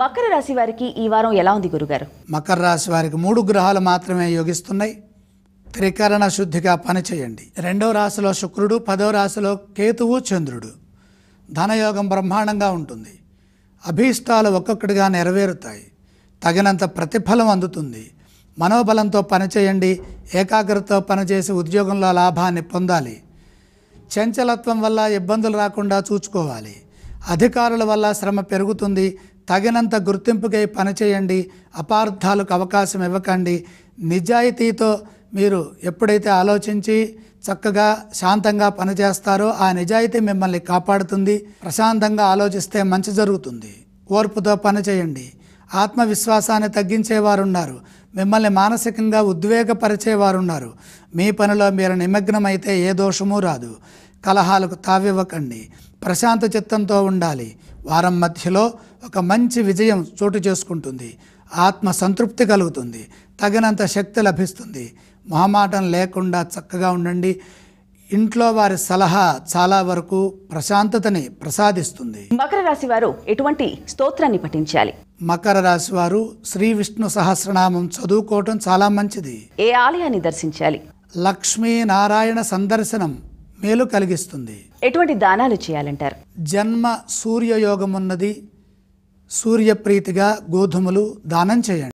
మకర రాశి వారికి ఈ వారం ఎలా ఉంది గురుగారు మకర రాశి వారికి మూడు గ్రహాలు మాత్రమే యోగిస్తున్నాయి త్రికరణ శుద్ధిగా పనిచేయండి రెండవ రాశిలో శుక్రుడు పదవ రాశిలో కేతువు చంద్రుడు ధనయోగం బ్రహ్మాండంగా ఉంటుంది అభీష్టాలు ఒక్కొక్కటిగా నెరవేరుతాయి తగినంత ప్రతిఫలం అందుతుంది మనోబలంతో పనిచేయండి ఏకాగ్రతతో పనిచేసి ఉద్యోగంలో లాభాన్ని పొందాలి చంచలత్వం వల్ల ఇబ్బందులు రాకుండా చూసుకోవాలి అధికారుల వల్ల శ్రమ పెరుగుతుంది తగినంత గుర్తింపుకై పనిచేయండి అపార్థాలకు అవకాశం ఇవ్వకండి నిజాయితీతో మీరు ఎప్పుడైతే ఆలోచించి చక్కగా శాంతంగా పనిచేస్తారో ఆ నిజాయితీ మిమ్మల్ని కాపాడుతుంది ప్రశాంతంగా ఆలోచిస్తే మంచి జరుగుతుంది ఓర్పుతో పనిచేయండి ఆత్మవిశ్వాసాన్ని తగ్గించేవారున్నారు మిమ్మల్ని మానసికంగా ఉద్వేగపరిచేవారున్నారు మీ పనిలో మీరు నిమగ్నమైతే ఏ దోషమూ రాదు కలహాలకు తావివ్వకండి ప్రశాంత చిత్తంతో ఉండాలి వారం మధ్యలో ఒక మంచి విజయం చోటు చేసుకుంటుంది ఆత్మ సంతృప్తి కలుగుతుంది తగినంత శక్తి లభిస్తుంది మొహమాటం లేకుండా చక్కగా ఉండండి ఇంట్లో వారి సలహా చాలా వరకు ప్రశాంతతని ప్రసాదిస్తుంది మకర రాశి వారు ఎటువంటి స్తోత్రాన్ని పఠించాలి మకర రాశి వారు శ్రీ విష్ణు సహస్రనామం చదువుకోవటం చాలా మంచిది ఏ ఆలయాన్ని దర్శించాలి లక్ష్మీ నారాయణ సందర్శనం మేలు కలిగిస్తుంది ఎటువంటి దానాలు చేయాలంటారు జన్మ సూర్యయోగం ఉన్నది సూర్యప్రీతిగా గోధుమలు దానం చేయండి